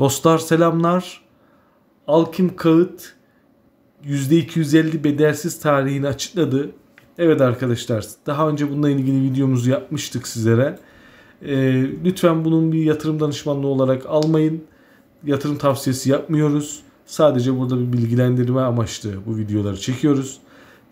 Dostlar selamlar. Alkim Kağıt %250 bedelsiz tarihini açıkladı. Evet arkadaşlar daha önce bununla ilgili videomuzu yapmıştık sizlere. Ee, lütfen bunun bir yatırım danışmanlığı olarak almayın. Yatırım tavsiyesi yapmıyoruz. Sadece burada bir bilgilendirme amaçlı bu videoları çekiyoruz.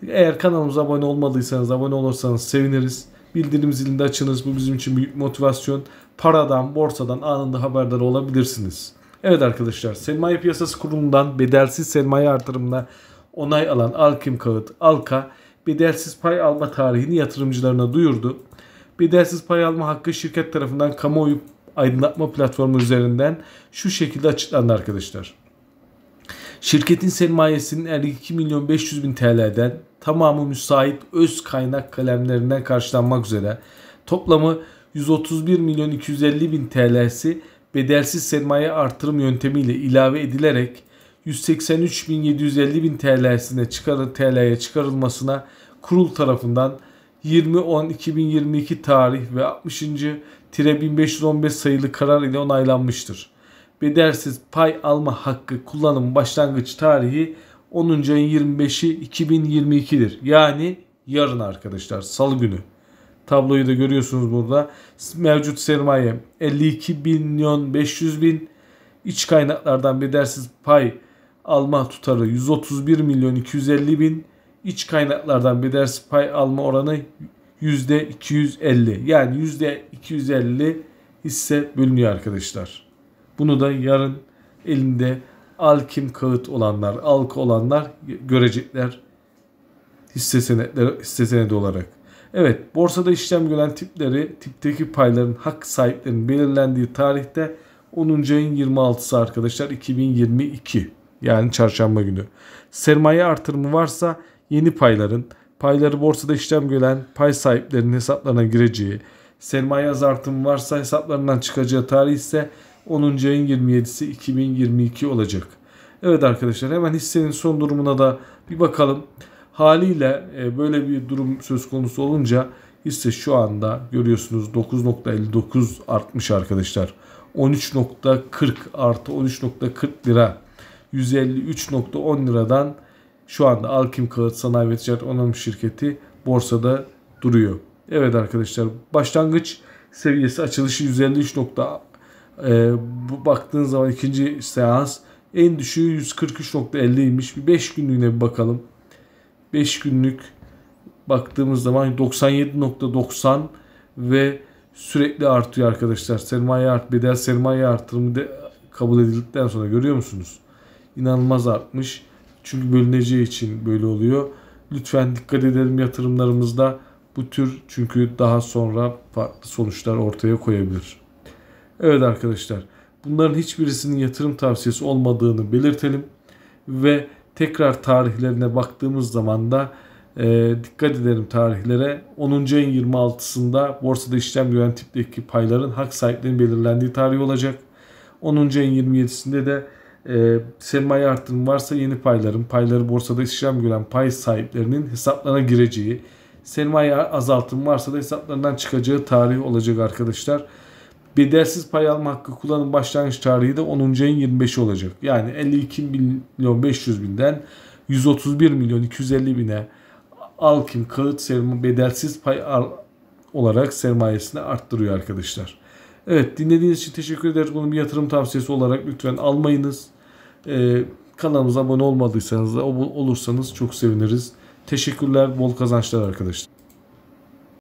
Eğer kanalımıza abone olmadıysanız abone olursanız seviniriz. Bildirim zilini de açınız. Bu bizim için büyük motivasyon. Paradan, borsadan anında haberdar olabilirsiniz. Evet arkadaşlar sermaye piyasası kurulundan bedelsiz sermaye artırımına onay alan Alkim Kağıt Alka bedelsiz pay alma tarihini yatırımcılarına duyurdu. Bedelsiz pay alma hakkı şirket tarafından kamuoyu aydınlatma platformu üzerinden şu şekilde açıklandı arkadaşlar. Şirketin sermayesinin 52 milyon 500 bin TL'den tamamı müsait öz kaynak kalemlerinden karşılanmak üzere toplamı 131 milyon 250 bin TL'si bedelsiz sermaye artırım yöntemiyle ilave edilerek 183.750.000 TL'sine çıkarı TL'ye çıkarılmasına kurul tarafından 20.10.2022 tarih ve 60.-1515 sayılı karar ile onaylanmıştır. Bedelsiz pay alma hakkı kullanım başlangıç tarihi 10. ayın 25'i 2022'dir. Yani yarın arkadaşlar salı günü. Tabloyu da görüyorsunuz burada. Mevcut sermaye 52 milyon 500 bin. iç kaynaklardan bedelsiz pay alma tutarı 131 milyon 250 bin. iç kaynaklardan bedelsiz pay alma oranı %250. Yani %250 hisse bölünüyor arkadaşlar. Bunu da yarın elinde alkim kağıt olanlar, alk olanlar görecekler hisse senetleri hisse senedi olarak. Evet, borsada işlem gören tipleri, tipteki payların hak sahiplerinin belirlendiği tarihte 10. ayın 26'sı arkadaşlar 2022 yani çarşamba günü. Sermaye artırımı varsa yeni payların, payları borsada işlem gören pay sahiplerinin hesaplarına gireceği, sermaye azartımı varsa hesaplarından çıkacağı tarih ise 10. ayın 27'si 2022 olacak. Evet arkadaşlar hemen hissenin son durumuna da bir bakalım. Haliyle e, böyle bir durum söz konusu olunca hisse şu anda görüyorsunuz 9.59 artmış arkadaşlar. 13.40 artı 13.40 lira 153.10 liradan şu anda Alkim Kağıt Sanayi ve Ticaret Anonim Şirketi borsada duruyor. Evet arkadaşlar başlangıç seviyesi açılışı 153 nokta e, bu baktığın zaman ikinci seans en düşüğü 143.50'ymiş. Bir 5 günlüğüne bir bakalım. 5 günlük baktığımız zaman 97.90 ve sürekli artıyor arkadaşlar. Sermaye art, bedel sermaye artırımı de kabul edildikten sonra görüyor musunuz? İnanılmaz artmış. Çünkü bölüneceği için böyle oluyor. Lütfen dikkat edelim yatırımlarımızda. Bu tür çünkü daha sonra farklı sonuçlar ortaya koyabilir. Evet arkadaşlar bunların hiçbirisinin yatırım tavsiyesi olmadığını belirtelim ve tekrar tarihlerine baktığımız zaman da e, dikkat edelim tarihlere. 10. ayın 26'sında borsada işlem gören tipteki payların hak sahiplerinin belirlendiği tarih olacak. 10. ayın 27'sinde de e, sermaye artırım varsa yeni payların, payları borsada işlem gören pay sahiplerinin hesaplarına gireceği, sermaye azaltım varsa da hesaplarından çıkacağı tarih olacak arkadaşlar. Bedelsiz pay alma hakkı kullanım başlangıç tarihi de 10. ayın 25'i olacak. Yani 52 milyon 500 binden 131 milyon 250 bine Alkim kağıt sermaye bedelsiz pay olarak sermayesini arttırıyor arkadaşlar. Evet dinlediğiniz için teşekkür ederiz. Bunu bir yatırım tavsiyesi olarak lütfen almayınız. Ee, kanalımıza abone olmadıysanız da olursanız çok seviniriz. Teşekkürler. Bol kazançlar arkadaşlar.